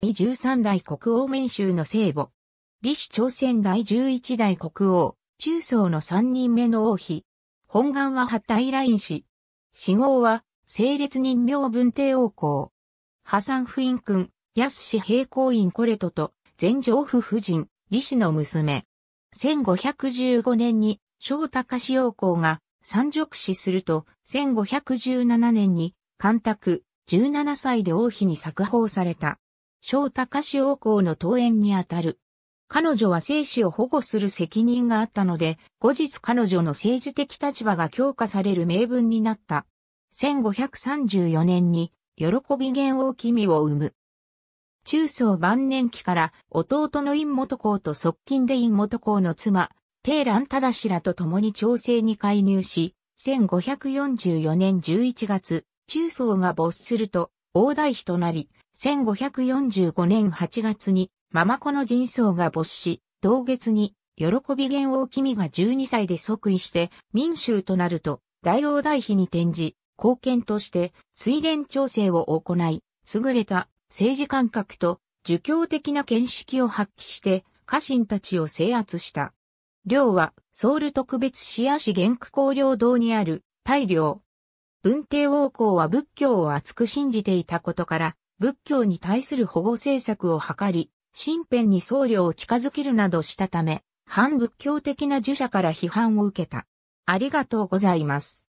第十3代国王免衆の聖母。李氏朝鮮第11代国王、中層の3人目の王妃。本願は八大ライン氏。死号は、聖列人名文帝王公。破産不院君、安氏平行院コレトと、前上夫婦人、李氏の娘。1515年に、小高氏王公が、三辱死すると、1517年に、干拓、17歳で王妃に作法された。小高志王公の登園にあたる。彼女は生死を保護する責任があったので、後日彼女の政治的立場が強化される名分になった。1534年に、喜び元王君を生む。中層晩年期から弟の院元公と側近で院元公の妻、テイランシらと共に調整に介入し、1544年11月、中層が没すると、大代妃となり、1545年8月に、ママ子の人相が没し、同月に、喜び元王君が12歳で即位して、民衆となると、大王大妃に転じ、貢献として、水連調整を行い、優れた政治感覚と、儒教的な見識を発揮して、家臣たちを制圧した。領は、ソウル特別市市元区公領堂にある、大領。文帝王公は仏教を厚く信じていたことから、仏教に対する保護政策を図り、身辺に僧侶を近づけるなどしたため、反仏教的な儒者から批判を受けた。ありがとうございます。